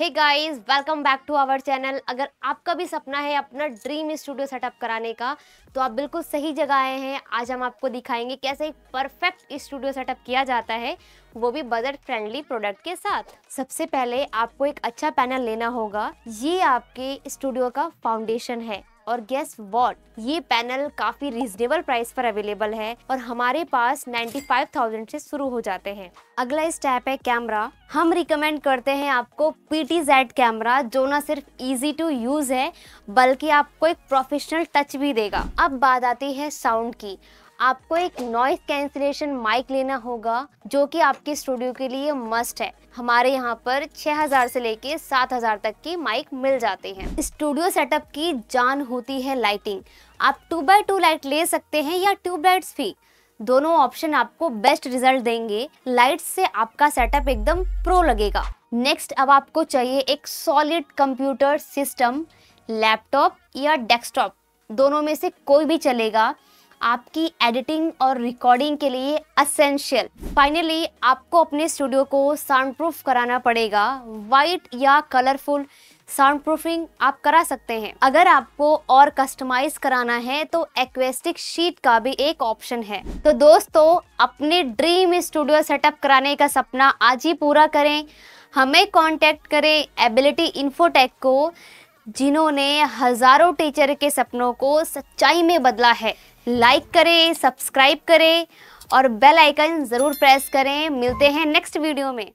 hey guys welcome back to our channel अगर आपका भी सपना है अपना ड्रीम स्टूडियो सेटअप कराने का तो आप बिल्कुल सही जगह आए हैं आज हम आपको दिखाएंगे कैसे एक परफेक्ट स्टूडियो सेटअप किया जाता है वो भी बजट फ्रेंडली प्रोडक्ट के साथ सबसे पहले आपको एक अच्छा पैनल लेना होगा ये आपके स्टूडियो का फाउंडेशन है और गेस वॉट ये पैनल काफी रीजनेबल प्राइस पर अवेलेबल है और हमारे पास 95,000 से शुरू हो जाते हैं अगला स्टेप है कैमरा हम रिकमेंड करते हैं आपको पी टी जेड कैमरा जो ना सिर्फ इजी टू यूज है बल्कि आपको एक प्रोफेशनल टच भी देगा अब बात आती है साउंड की आपको एक नॉइस कैंसिलेशन माइक लेना होगा जो कि आपके स्टूडियो के लिए मस्ट है हमारे यहाँ पर 6000 से लेके 7000 तक की माइक मिल जाते हैं स्टूडियो सेटअप की जान होती है लाइटिंग आप टू बाई टू लाइट ले सकते हैं या ट्यूबलाइट्स भी दोनों ऑप्शन आपको बेस्ट रिजल्ट देंगे लाइट्स से आपका सेटअप एकदम प्रो लगेगा नेक्स्ट अब आपको चाहिए एक सॉलिड कंप्यूटर सिस्टम लैपटॉप या डेस्कटॉप दोनों में से कोई भी चलेगा आपकी एडिटिंग और रिकॉर्डिंग के लिए असेंशियल फाइनली आपको अपने स्टूडियो को साउंड प्रूफ कराना पड़ेगा वाइट या कलरफुल साउंड प्रूफिंग आप करा सकते हैं अगर आपको और कस्टमाइज कराना है तो एक्वेस्टिक शीट का भी एक ऑप्शन है तो दोस्तों अपने ड्रीम स्टूडियो सेटअप कराने का सपना आज ही पूरा करें हमें कांटेक्ट करें एबिलिटी इन्फोटेक को जिन्होंने हजारों टीचर के सपनों को सच्चाई में बदला है लाइक करें सब्सक्राइब करें और बेल आइकन ज़रूर प्रेस करें मिलते हैं नेक्स्ट वीडियो में